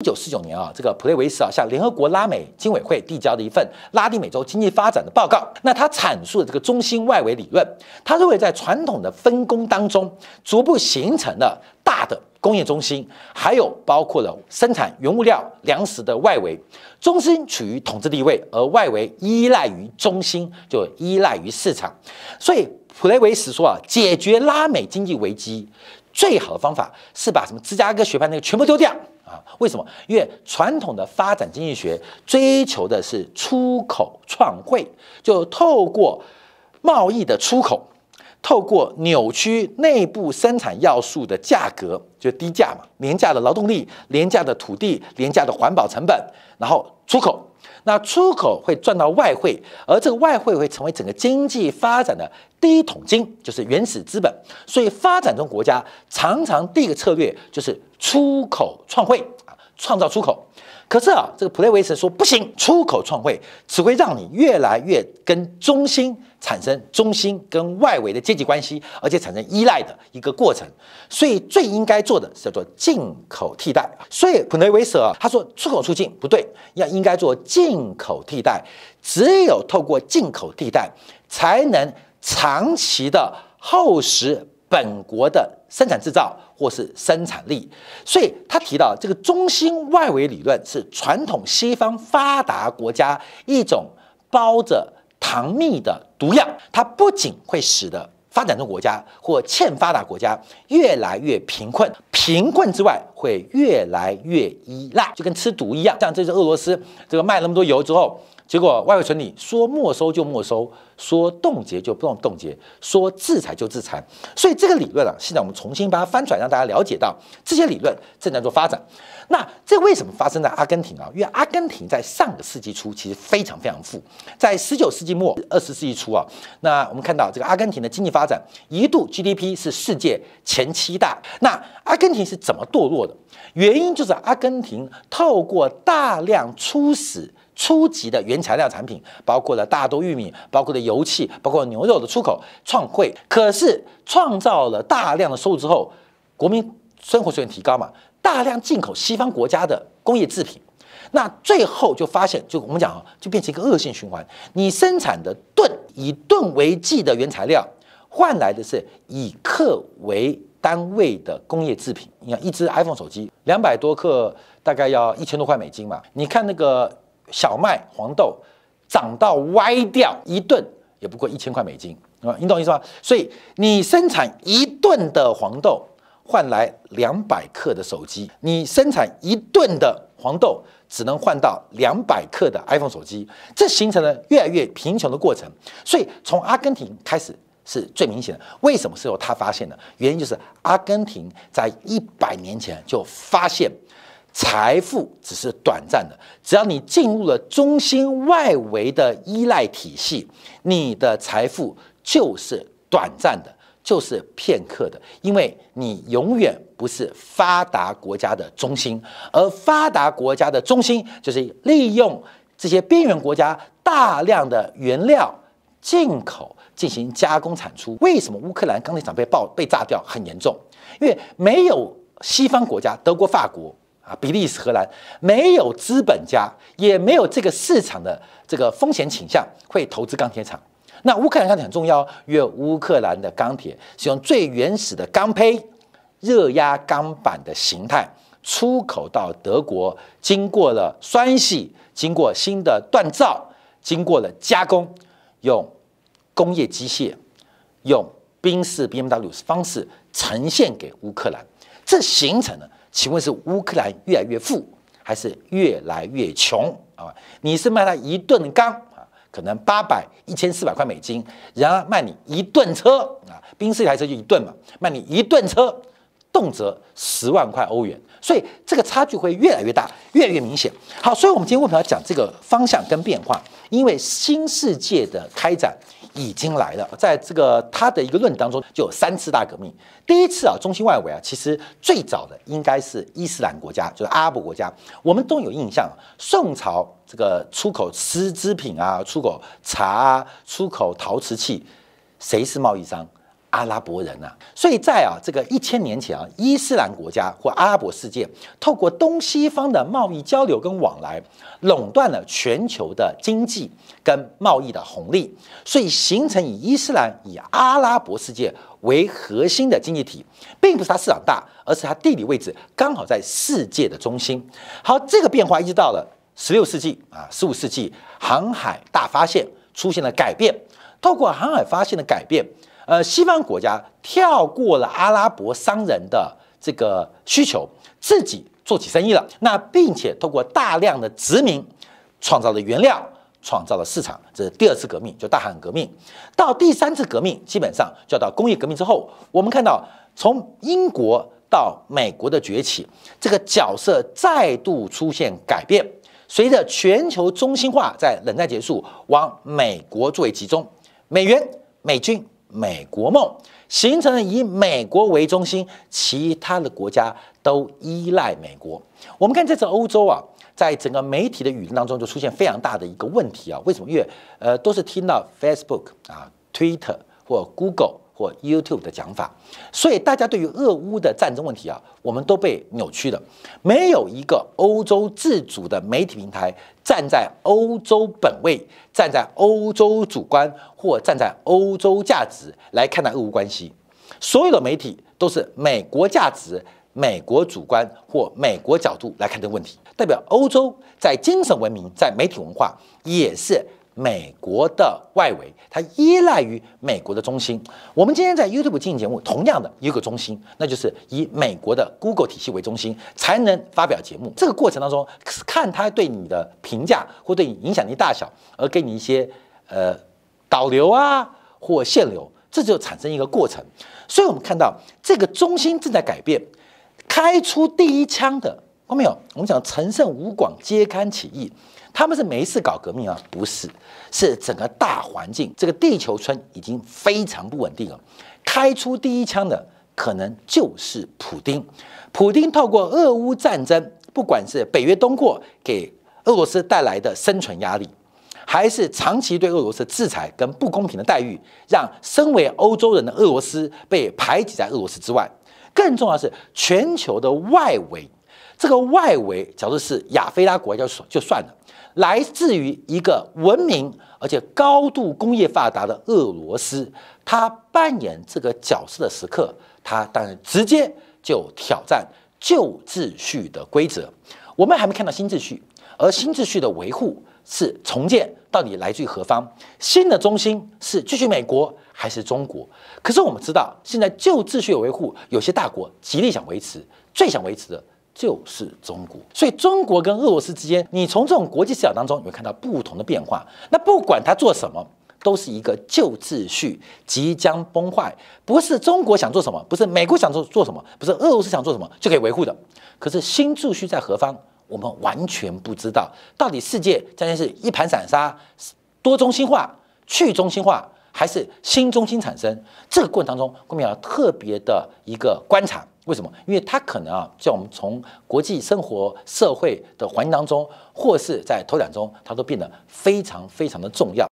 一九四九年啊，这个普雷维斯啊向联合国拉美经委会递交的一份拉丁美洲经济发展的报告。那他阐述的这个中心外围理论，他认为在传统的分工当中，逐步形成了大的工业中心，还有包括了生产原物料、粮食的外围中心处于统治地位，而外围依赖于中心，就依赖于市场。所以普雷维斯说啊，解决拉美经济危机最好的方法是把什么芝加哥学派那个全部丢掉。啊，为什么？因为传统的发展经济学追求的是出口创汇，就透过贸易的出口，透过扭曲内部生产要素的价格。就低价嘛，廉价的劳动力，廉价的土地，廉价的环保成本，然后出口，那出口会赚到外汇，而这个外汇会成为整个经济发展的第一桶金，就是原始资本。所以发展中国家常常第一个策略就是出口创汇啊，创造出口。可是啊，这个普雷维斯说不行，出口创汇只会让你越来越跟中心。产生中心跟外围的阶级关系，而且产生依赖的一个过程。所以最应该做的是做进口替代。所以普雷维瑟他说出口促进不对，要应该做进口替代。只有透过进口替代，才能长期的厚实本国的生产制造或是生产力。所以他提到这个中心外围理论是传统西方发达国家一种包着。糖蜜的毒药，它不仅会使得发展中国家或欠发达国家越来越贫困，贫困之外会越来越依赖，就跟吃毒一样。像这次俄罗斯这个卖那么多油之后。结果外汇存底说没收就没收，说冻结就不用冻结，说制裁就制裁。所以这个理论啊，现在我们重新把它翻转，让大家了解到这些理论正在做发展。那这为什么发生在阿根廷啊？因为阿根廷在上个世纪初其实非常非常富，在十九世纪末二十世纪初啊，那我们看到这个阿根廷的经济发展一度 GDP 是世界前七大。那阿根廷是怎么堕落的？原因就是阿根廷透过大量初始。初级的原材料产品，包括了大豆、玉米，包括了油气，包括牛肉的出口创汇，可是创造了大量的收入之后，国民生活水平提高嘛，大量进口西方国家的工业制品，那最后就发现，就我们讲啊，就变成一个恶性循环。你生产的盾以盾为计的原材料，换来的是以克为单位的工业制品。你看一只 iPhone 手机，两百多克，大概要一千多块美金嘛。你看那个。小麦、黄豆涨到歪掉，一吨也不过一千块美金啊！你懂我意思吗？所以你生产一吨的黄豆换来两百克的手机，你生产一吨的黄豆只能换到两百克的 iPhone 手机，这形成了越来越贫穷的过程。所以从阿根廷开始是最明显的。为什么是由他发现的？原因就是阿根廷在一百年前就发现。财富只是短暂的，只要你进入了中心外围的依赖体系，你的财富就是短暂的，就是片刻的，因为你永远不是发达国家的中心，而发达国家的中心就是利用这些边缘国家大量的原料进口进行加工产出。为什么乌克兰钢铁厂被爆被炸掉很严重？因为没有西方国家，德国、法国。啊，比利时、荷兰没有资本家，也没有这个市场的这个风险倾向，会投资钢铁厂。那乌克兰钢铁很重要，为乌克兰的钢铁，使用最原始的钢坯、热压钢板的形态，出口到德国，经过了酸洗，经过新的锻造，经过了加工，用工业机械，用宾士 BMW 方式呈现给乌克兰。这形成了，请问是乌克兰越来越富还是越来越穷啊？你是卖他一吨钢啊，可能八百一千四百块美金，然而卖你一吨车啊，宾士一台车就一吨嘛，卖你一吨车，动辄十万块欧元，所以这个差距会越来越大，越来越明显。好，所以我们今天为什么要讲这个方向跟变化？因为新世界的开展。已经来了，在这个他的一个论当中就有三次大革命。第一次啊，中心外围啊，其实最早的应该是伊斯兰国家，就是阿拉伯国家。我们都有印象，宋朝这个出口丝织品啊，出口茶，出口陶瓷器，谁是贸易商？阿拉伯人啊，所以在啊这个一千年前啊，伊斯兰国家或阿拉伯世界透过东西方的贸易交流跟往来，垄断了全球的经济跟贸易的红利，所以形成以伊斯兰、以阿拉伯世界为核心的经济体，并不是它市场大，而是它地理位置刚好在世界的中心。好，这个变化一直到了十六世纪啊，十五世纪航海大发现出现了改变，透过航海发现的改变。呃，西方国家跳过了阿拉伯商人的这个需求，自己做起生意了。那并且通过大量的殖民，创造了原料，创造了市场。这是第二次革命，就大喊革命。到第三次革命，基本上就到工业革命之后，我们看到从英国到美国的崛起，这个角色再度出现改变。随着全球中心化，在冷战结束往美国作为集中，美元、美军。美国梦形成了以美国为中心，其他的国家都依赖美国。我们看这次欧洲啊，在整个媒体的语音当中，就出现非常大的一个问题啊。为什么？因为呃，都是听到 Facebook 啊、Twitter 或 Google。或 YouTube 的讲法，所以大家对于俄乌的战争问题啊，我们都被扭曲了。没有一个欧洲自主的媒体平台站在欧洲本位、站在欧洲主观或站在欧洲价值来看待俄乌关系。所有的媒体都是美国价值、美国主观或美国角度来看个问题，代表欧洲在精神文明、在媒体文化也是。美国的外围，它依赖于美国的中心。我们今天在 YouTube 进行节目，同样的一个中心，那就是以美国的 Google 体系为中心，才能发表节目。这个过程当中，看它对你的评价或对你影响力大小，而给你一些呃导流啊或限流，这就产生一个过程。所以我们看到这个中心正在改变，开出第一枪的。有没有？我们讲陈胜吴广揭竿起义，他们是没事搞革命啊？不是，是整个大环境，这个地球村已经非常不稳定了。开出第一枪的可能就是普京。普京透过俄乌战争，不管是北约东扩给俄罗斯带来的生存压力，还是长期对俄罗斯制裁跟不公平的待遇，让身为欧洲人的俄罗斯被排挤在俄罗斯之外。更重要的是，全球的外围。这个外围，假如是亚非拉国家就算了，来自于一个文明而且高度工业发达的俄罗斯，他扮演这个角色的时刻，他当然直接就挑战旧秩序的规则。我们还没看到新秩序，而新秩序的维护是重建，到底来自于何方？新的中心是继续美国还是中国？可是我们知道，现在旧秩序维护有些大国极力想维持，最想维持的。就是中国，所以中国跟俄罗斯之间，你从这种国际视角当中，你会看到不同的变化。那不管他做什么，都是一个旧秩序即将崩坏，不是中国想做什么，不是美国想做做什么，不是俄罗斯想做什么就可以维护的。可是新秩序在何方，我们完全不知道。到底世界将是一盘散沙，多中心化、去中心化，还是新中心产生？这个过程当中，我们要特别的一个观察。为什么？因为它可能啊，在我们从国际生活、社会的环境当中，或是在投展中，它都变得非常非常的重要。